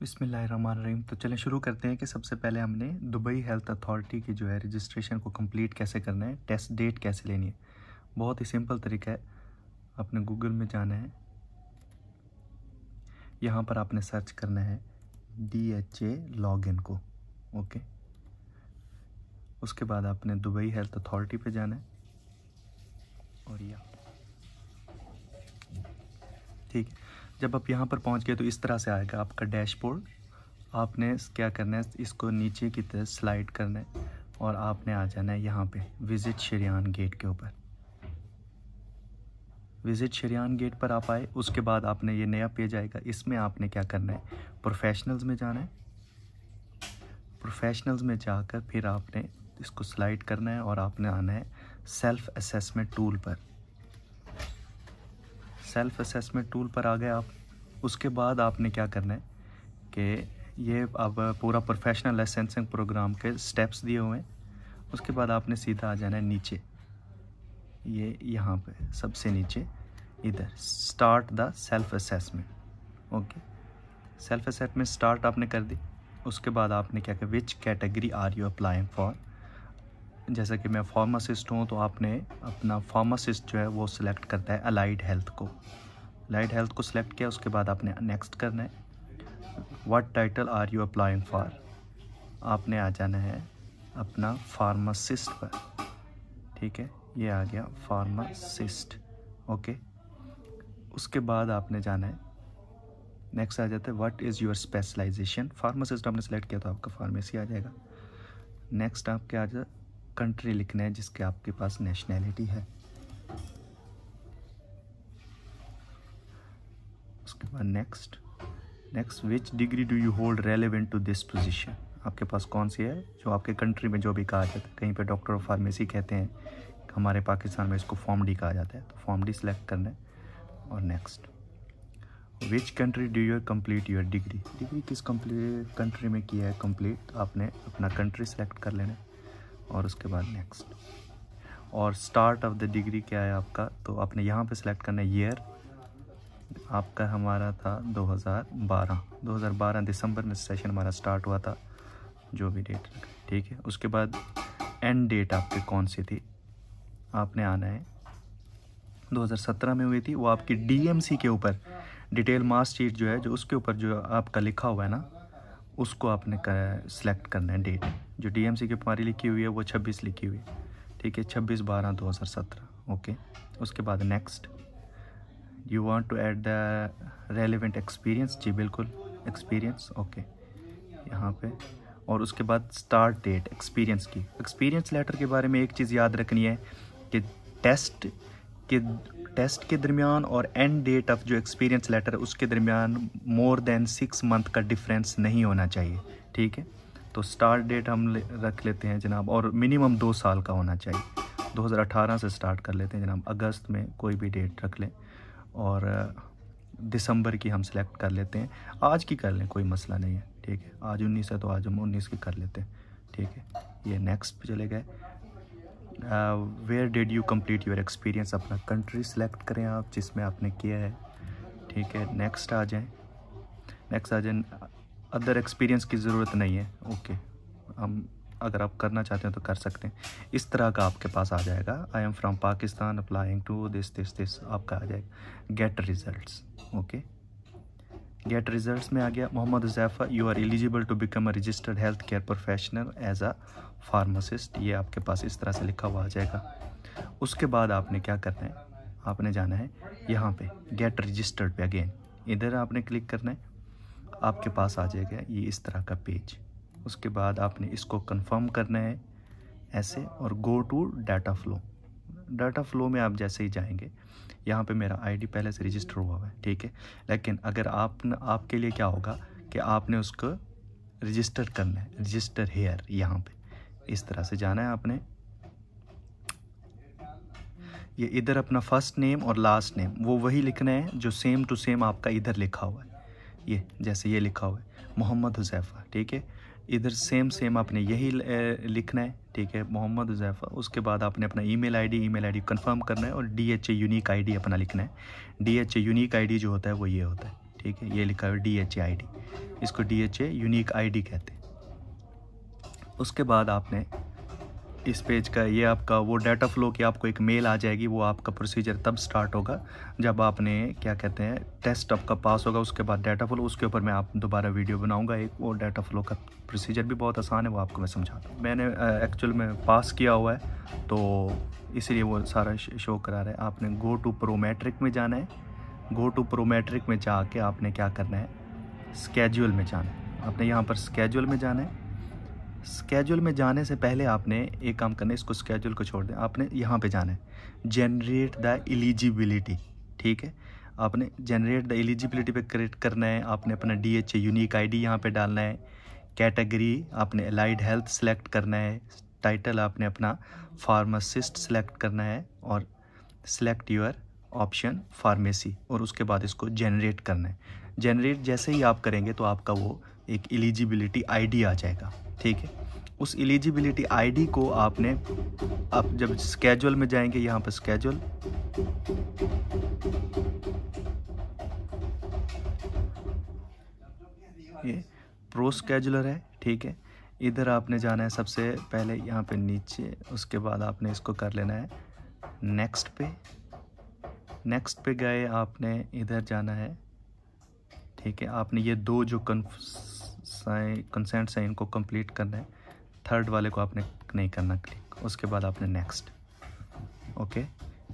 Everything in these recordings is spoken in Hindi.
बिसमीम तो चलें शुरू करते हैं कि सबसे पहले हमने दुबई हेल्थ अथॉरिटी की जो है रजिस्ट्रेशन को कंप्लीट कैसे करना है टेस्ट डेट कैसे लेनी है बहुत ही सिंपल तरीका है आपने गूगल में जाना है यहाँ पर आपने सर्च करना है D H A log in को ओके उसके बाद आपने दुबई हेल्थ अथॉरिटी पे जाना है और यह ठीक है जब आप यहाँ पर पहुँच गए तो इस तरह से आएगा आपका डैशबोर्ड आपने क्या करना है इसको नीचे की तरह स्लाइड करना है और आपने आ जाना है यहाँ पे विज़िट शरियान गेट के ऊपर विज़िट शरियान गेट पर आप आए उसके बाद आपने ये नया पेज आएगा इसमें आपने क्या करना है प्रोफेशनल्स में जाना है प्रोफेशनल्स में जाकर फिर आपने इसको स्लाइड करना है और आपने आना है सेल्फ़ असेसमेंट टूल पर सेल्फ असेसमेंट टूल पर आ गए आप उसके बाद आपने क्या करना है कि ये अब पूरा प्रोफेशनल लाइसेंसिंग प्रोग्राम के स्टेप्स दिए हुए हैं उसके बाद आपने सीधा आ जाना है नीचे ये यहाँ पे सबसे नीचे इधर start the self assessment okay self assessment start आपने कर दी उसके बाद आपने क्या किया which category are you applying for जैसा कि मैं फार्मासिस्ट हूँ तो आपने अपना फार्मासिस्ट जो है वो सिलेक्ट करता है अलाइड हेल्थ को अलाइड हेल्थ को सिलेक्ट किया उसके बाद आपने नेक्स्ट करना है what title are you applying for आपने आ जाना है अपना फार्मासिस्ट पर ठीक है ये आ गया फार्मासिस्ट ओके उसके बाद आपने जाना है नेक्स्ट आ जाता है what is your specialization pharmacist आपने सेलेक्ट किया तो आपका फार्मेसी आ जाएगा नेक्स्ट आपके आ जाता कंट्री लिखना है जिसके आपके पास नेशनैलिटी है उसके बाद next next which degree do you hold relevant to this position आपके पास कौन सी है जो आपके कंट्री में जो भी कहा जाता है कहीं पे डॉक्टर ऑफ फार्मेसी कहते हैं हमारे पाकिस्तान में इसको फॉर्म डी कहा जाता है तो फॉर्म डी सेलेक्ट करना है और next which country do you complete your degree degree किस कंट्री में किया है कम्प्लीट तो आपने अपना कंट्री सेलेक्ट कर लेना है और उसके बाद नेक्स्ट और स्टार्ट ऑफ द डिग्री क्या है आपका तो आपने यहाँ पे सेलेक्ट करना है ईयर आपका हमारा था 2012 2012 दिसंबर में सेशन हमारा स्टार्ट हुआ था जो भी डेट ठीक है उसके बाद एंड डेट आपकी कौन सी थी आपने आना है 2017 में हुई थी वो आपकी डीएमसी के ऊपर डिटेल मार्क्स शीट जो है जो उसके ऊपर जो आपका लिखा हुआ है ना उसको आपने कर, करना है डेट जो डीएमसी की हमारी लिखी हुई है वो छब्बीस लिखी हुई है ठीक है छब्बीस बारह दो हज़ार सत्रह ओके उसके बाद next you want to add the relevant experience जी बिल्कुल एक्सपीरियंस ओके यहाँ पे और उसके बाद स्टार्ट डेट एक्सपीरियंस की एक्सपीरियंस लेटर के बारे में एक चीज़ याद रखनी है कि टेस्ट के टेस्ट के दरमियान और एंड डेट ऑफ जो एक्सपीरियंस लेटर उसके दरमियान मोर देन सिक्स मंथ का डिफरेंस नहीं होना चाहिए ठीक है तो स्टार्ट डेट हम ले, रख लेते हैं जनाब और मिनिमम दो साल का होना चाहिए 2018 से स्टार्ट कर लेते हैं जनाब अगस्त में कोई भी डेट रख लें और uh, दिसंबर की हम सेलेक्ट कर लेते हैं आज की कर लें कोई मसला नहीं है ठीक है आज उन्नीस है तो आज हम उन्नीस की कर लेते हैं ठीक है ये नेक्स्ट चले गए where did you complete your experience अपना कंट्री सेलेक्ट करें आप जिसमें आपने किया है ठीक है नेक्स्ट आ जाएँ नेक्स्ट आ जाए अदर एक्सपीरियंस की ज़रूरत नहीं है ओके हम अगर आप करना चाहते हैं तो कर सकते हैं इस तरह का आपके पास आ जाएगा I am from Pakistan applying to this this this आपका आ जाएगा get results okay get results में आ गया Mohammad Jaifa you are eligible to become a registered health care professional as a pharmacist ये आपके पास इस तरह से लिखा हुआ आ जाएगा उसके बाद आपने क्या करना है आपने जाना है यहाँ पे गेट रजिस्टर्ड पे अगेन इधर आपने क्लिक करना है आपके पास आ जाएगा ये इस तरह का पेज उसके बाद आपने इसको कंफर्म करना है ऐसे और go to data flow data flow में आप जैसे ही जाएंगे यहाँ पे मेरा आईडी पहले से रजिस्टर हुआ हुआ है ठीक है लेकिन अगर आप आपके लिए क्या होगा कि आपने उसको रजिस्टर करना है रजिस्टर हेयर यहाँ पे इस तरह से जाना है आपने ये इधर अपना फर्स्ट नेम और लास्ट नेम वो वही लिखना है जो सेम टू सेम आपका इधर लिखा हुआ है ये जैसे ये लिखा हुआ है मोहम्मद हुजैफ़ा ठीक है इधर सेम सेम आपने यही लिखना है ठीक है मोहम्मद हुजैफ़ा उसके बाद आपने अपना email ID email ID confirm करना है और D H A unique ID अपना लिखना है D H A unique ID जो होता है वो ये होता है ठीक है ये लिखा हुआ डी एच ए आई इसको D H A unique I कहते हैं उसके बाद आपने इस पेज का ये आपका वो डाटा फ्लो की आपको एक मेल आ जाएगी वो आपका प्रोसीजर तब स्टार्ट होगा जब आपने क्या कहते हैं टेस्ट आपका पास होगा उसके बाद डाटा फ्लो उसके ऊपर मैं आप दोबारा वीडियो बनाऊंगा एक वो डाटा फ्लो का प्रोसीजर भी बहुत आसान है वो आपको मैं समझा दूँ मैंने एक्चुअल में पास किया हुआ है तो इसलिए वो सारा शो करा रहा है आपने गो टू प्रोमेट्रिक में जाना है गो टू प्रोमेट्रिक में जाके आपने क्या करना है स्केड्यूल में जाना है आपने यहाँ पर स्केड्यूल में जाना है स्केड्यूल में जाने से पहले आपने एक काम करना है इसको स्केड्यूल को छोड़ दें आपने यहाँ पे जाना है जनरेट द एलिजिबिलिटी ठीक है आपने जनरेट द एलिजिबिलिटी पे क्रिएट करना है आपने अपना D H A unique I D यहाँ पर डालना है कैटेगरी आपने एलाइड हेल्थ सेलेक्ट करना है टाइटल आपने अपना फार्मासिस्ट सेलेक्ट करना है और सेलेक्ट योर ऑप्शन फार्मेसी और उसके बाद इसको जनरेट करना है जनरेट जैसे ही आप करेंगे तो आपका वो एक एलिजिबिलिटी आईडी आ जाएगा ठीक है उस एलिजिबिलिटी आईडी को आपने आप जब स्केजुअल में जाएंगे यहाँ पर स्केजुअल ये प्रो स्केजुलर है ठीक है इधर आपने जाना है सबसे पहले यहाँ पे नीचे उसके बाद आपने इसको कर लेना है नेक्स्ट पे नेक्स्ट पे गए आपने इधर जाना है ठीक है आपने ये दो जो कन्फ साइन कंसेंट साइन को कंप्लीट करना है थर्ड वाले को आपने नहीं करना क्लिक उसके बाद आपने नेक्स्ट ओके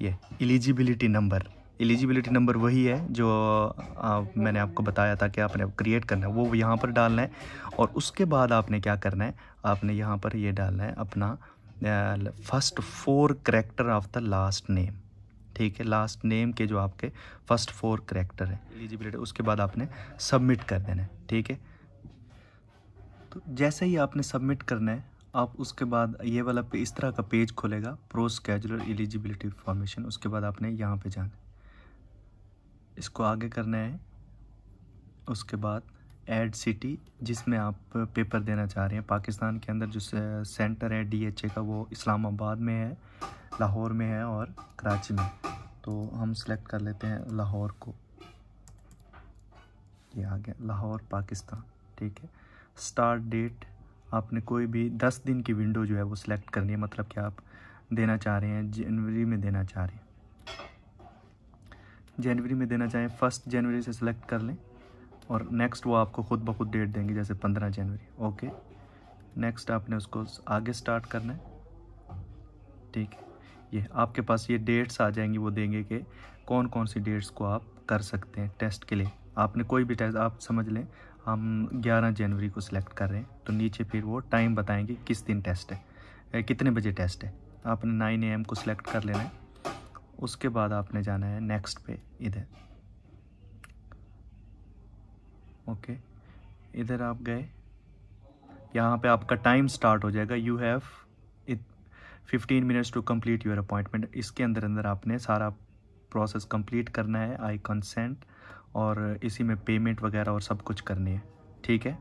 ये एलिजिबिलिटी नंबर एलिजिबिलिटी नंबर वही है जो आ, मैंने आपको बताया था कि आपने क्रिएट करना है वो यहाँ पर डालना है और उसके बाद आपने क्या करना है आपने यहाँ पर ये डालना है अपना first four character of the last name ठीक है लास्ट नेम के जो आपके फर्स्ट फोर करेक्टर हैं एलिजिबिलिटी उसके बाद आपने सबमिट कर देना है ठीक है तो जैसे ही आपने सबमिट करना है आप उसके बाद ये वाला पे इस तरह का पेज खोलेगा प्रो स्केजुलर एलिजिबिलिटी फॉर्मेशन उसके बाद आपने यहाँ पे जाना है इसको आगे करना है उसके बाद एड सिटी जिसमें आप पेपर देना चाह रहे हैं पाकिस्तान के अंदर जो सेंटर है डीएचए का वो इस्लामाबाद में है लाहौर में है और कराची में तो हम सेलेक्ट कर लेते हैं लाहौर को ये आ गया लाहौर पाकिस्तान ठीक है स्टार्ट डेट आपने कोई भी दस दिन की विंडो जो है वो सिलेक्ट करनी है मतलब कि आप देना चाह रहे हैं जनवरी में देना चाह रहे हैं जनवरी में देना चाहें फर्स्ट जनवरी से सिलेक्ट कर लें और नेक्स्ट वो आपको ख़ुद ब खुद डेट देंगे जैसे पंद्रह जनवरी ओके नेक्स्ट आपने उसको आगे स्टार्ट करना है ठीक है ये आपके पास ये डेट्स आ जाएंगी वो देंगे कि कौन कौन सी डेट्स को आप कर सकते हैं टेस्ट के लिए आपने कोई भी टेस्ट आप समझ लें हम 11 जनवरी को सिलेक्ट कर रहे हैं तो नीचे फिर वो टाइम बताएंगे किस दिन टेस्ट है कितने बजे टेस्ट है आपने नाइन ए को सिलेक्ट कर लेना है उसके बाद आपने जाना है नेक्स्ट पे इधर ओके इधर आप गए यहाँ पे आपका टाइम स्टार्ट हो जाएगा you have it fifteen minutes to complete your appointment इसके अंदर अंदर आपने सारा प्रोसेस कंप्लीट करना है आई कंसेंट और इसी में पेमेंट वगैरह और सब कुछ करनी है ठीक है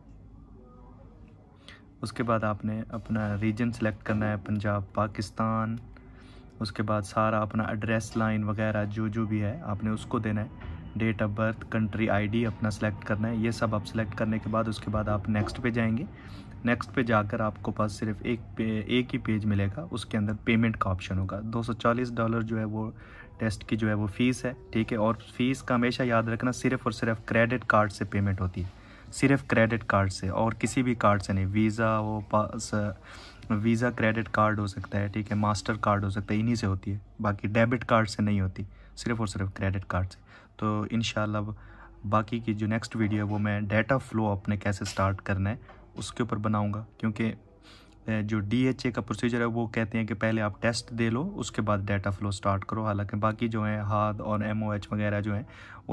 उसके बाद आपने अपना रीजन सेलेक्ट करना है पंजाब पाकिस्तान उसके बाद सारा अपना एड्रेस लाइन वगैरह जो जो भी है आपने उसको देना है date of birth country ID अपना सेलेक्ट करना है ये सब आप सेलेक्ट करने के बाद उसके बाद आप नेक्स्ट पे जाएंगे नेक्स्ट पे जाकर आपको पास सिर्फ एक पे एक ही पेज मिलेगा उसके अंदर पेमेंट का ऑप्शन होगा 240 डॉलर जो है वो टेस्ट की जो है वो फ़ीस है ठीक है और फ़ीस का हमेशा याद रखना सिर्फ और सिर्फ क्रेडिट कार्ड से पेमेंट होती है सिर्फ क्रेडिट कार्ड से और किसी भी कार्ड से नहीं वीज़ा वो पास वीज़ा क्रेडिट कार्ड हो सकता है ठीक है मास्टर कार्ड हो सकता है इन्हीं से होती है बाकी डेबिट कार्ड से नहीं होती सिर्फ और सिर्फ क्रेडिट कार्ड से तो इन बाकी की जो नेक्स्ट वीडियो है वो मैं डेटा फ्लो अपने कैसे स्टार्ट करना है उसके ऊपर बनाऊँगा क्योंकि जो ए का प्रोसीजर है वो कहते हैं कि पहले आप टेस्ट दे लो उसके बाद डाटा फ्लो स्टार्ट करो हालांकि बाकी जो है हाथ और एच वगैरह जो हैं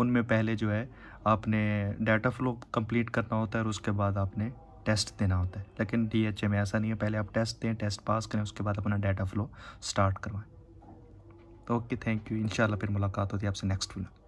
उनमें पहले जो है आपने डाटा फ्लो कंप्लीट करना होता है और उसके बाद आपने टेस्ट देना होता है लेकिन ए में ऐसा नहीं है पहले आप टेस्ट दें टेस्ट पास करें उसके बाद अपना डाटा फ्लो स्टार्ट करवाएँ तो ओके थैंक यू इंशाल्लाह फिर मुलाकात होती है आपसे नेक्स्ट वीडियो